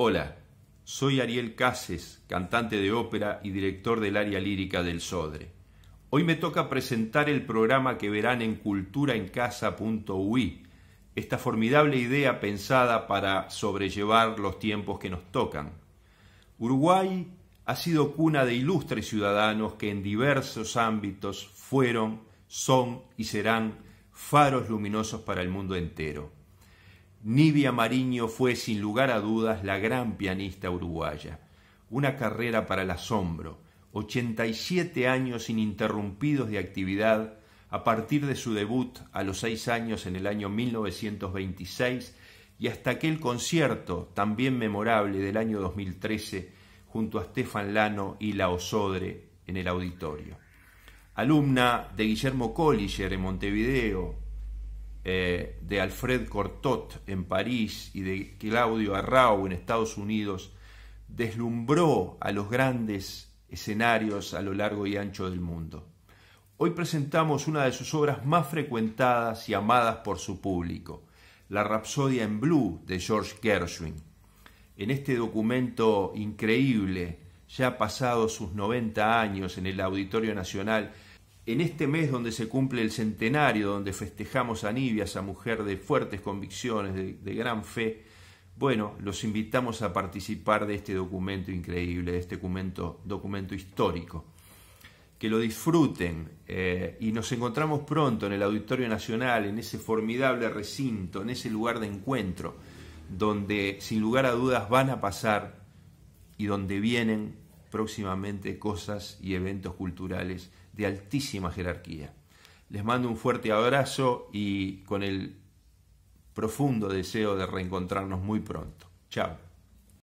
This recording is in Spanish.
Hola, soy Ariel Cases, cantante de ópera y director del área lírica del Sodre. Hoy me toca presentar el programa que verán en culturaencasa.ui, esta formidable idea pensada para sobrellevar los tiempos que nos tocan. Uruguay ha sido cuna de ilustres ciudadanos que en diversos ámbitos fueron, son y serán faros luminosos para el mundo entero. Nivia Mariño fue sin lugar a dudas la gran pianista uruguaya. Una carrera para el asombro, 87 años ininterrumpidos de actividad a partir de su debut a los seis años en el año 1926 y hasta aquel concierto también memorable del año 2013 junto a Stefan Lano y La Osodre en el auditorio. Alumna de Guillermo Colliger en Montevideo, eh, de Alfred Cortot en París y de Claudio Arrau en Estados Unidos deslumbró a los grandes escenarios a lo largo y ancho del mundo. Hoy presentamos una de sus obras más frecuentadas y amadas por su público, La Rapsodia en Blue de George Gershwin. En este documento increíble, ya pasados sus 90 años en el Auditorio Nacional, en este mes donde se cumple el centenario, donde festejamos a Nibia, esa mujer de fuertes convicciones, de, gran fe, bueno, los invitamos a participar de este documento increíble, de este documento, histórico. Que lo disfruten eh, y nos encontramos pronto en el Auditorio Nacional, en ese formidable recinto, en ese lugar de encuentro, donde sin lugar a dudas van a pasar y donde vienen próximamente cosas y eventos culturales de altísima jerarquía. Les mando un fuerte abrazo y con el profundo deseo de reencontrarnos muy pronto. Chao.